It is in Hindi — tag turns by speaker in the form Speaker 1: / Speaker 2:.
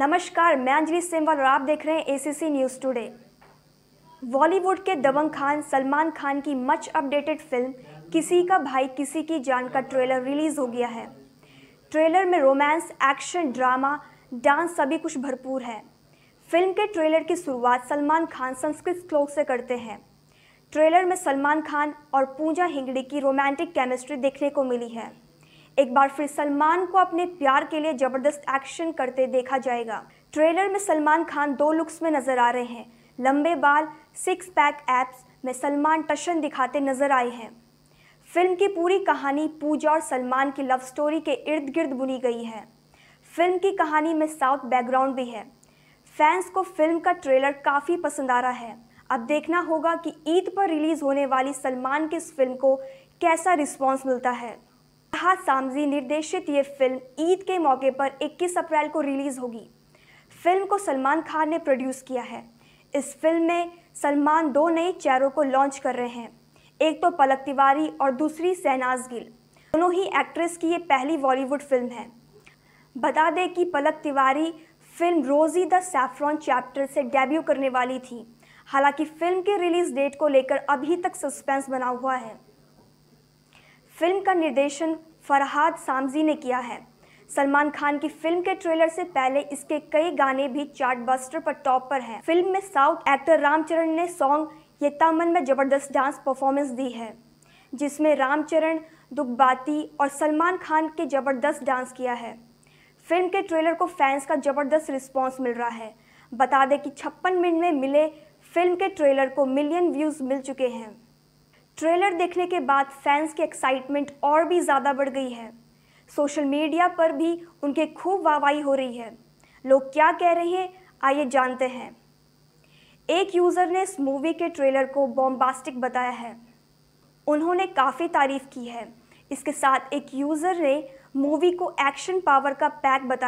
Speaker 1: नमस्कार मैं अंजलि सेमवाल और आप देख रहे हैं एसीसी न्यूज़ टुडे बॉलीवुड के दबंग खान सलमान खान की मच अपडेटेड फिल्म किसी का भाई किसी की जान का ट्रेलर रिलीज़ हो गया है ट्रेलर में रोमांस एक्शन ड्रामा डांस सभी कुछ भरपूर है फिल्म के ट्रेलर की शुरुआत सलमान खान संस्कृत श्लोक से करते हैं ट्रेलर में सलमान खान और पूजा हिंगड़े की रोमांटिक केमिस्ट्री देखने को मिली है एक बार फिर सलमान को अपने प्यार के लिए जबरदस्त एक्शन करते देखा जाएगा ट्रेलर में सलमान खान दो लुक्स में नजर आ रहे हैं लंबे बाल सिक्स पैक एप्स में सलमान टशन दिखाते नजर आए हैं फिल्म की पूरी कहानी पूजा और सलमान की लव स्टोरी के इर्द गिर्द बुनी गई है फिल्म की कहानी में साउथ बैकग्राउंड भी है फैंस को फिल्म का ट्रेलर काफ़ी पसंद आ रहा है अब देखना होगा कि ईद पर रिलीज़ होने वाली सलमान की इस फिल्म को कैसा रिस्पॉन्स मिलता है फरहा सामजी निर्देशित ये फिल्म ईद के मौके पर 21 अप्रैल को रिलीज़ होगी फिल्म को सलमान खान ने प्रोड्यूस किया है इस फिल्म में सलमान दो नए चेहरों को लॉन्च कर रहे हैं एक तो पलक तिवारी और दूसरी सहनाज गिल दोनों ही एक्ट्रेस की ये पहली बॉलीवुड फिल्म है बता दें कि पलक तिवारी फिल्म रोजी द सैफ्रॉन चैप्टर से डेब्यू करने वाली थी हालांकि फिल्म के रिलीज डेट को लेकर अभी तक सस्पेंस बना हुआ है फिल्म का निर्देशन फरहाद सामजी ने किया है सलमान खान की फिल्म के ट्रेलर से पहले इसके कई गाने भी चार्टबस्टर पर टॉप पर हैं। फिल्म में साउथ एक्टर रामचरण ने सॉन्ग ये तामन में जबरदस्त डांस परफॉर्मेंस दी है जिसमें रामचरण दुबबाती और सलमान खान के जबरदस्त डांस किया है फिल्म के ट्रेलर को फैंस का जबरदस्त रिस्पॉन्स मिल रहा है बता दें कि छप्पन मिनट में मिले फिल्म के ट्रेलर को मिलियन व्यूज़ मिल चुके हैं ट्रेलर देखने के बाद फैंस की एक्साइटमेंट और भी ज़्यादा बढ़ गई है सोशल मीडिया पर भी उनके खूब वाहवाही हो रही है लोग क्या कह रहे हैं आइए जानते हैं एक यूज़र ने इस मूवी के ट्रेलर को बॉम्बास्टिक बताया है उन्होंने काफ़ी तारीफ़ की है इसके साथ एक यूज़र ने मूवी को एक्शन पावर का पैक बताया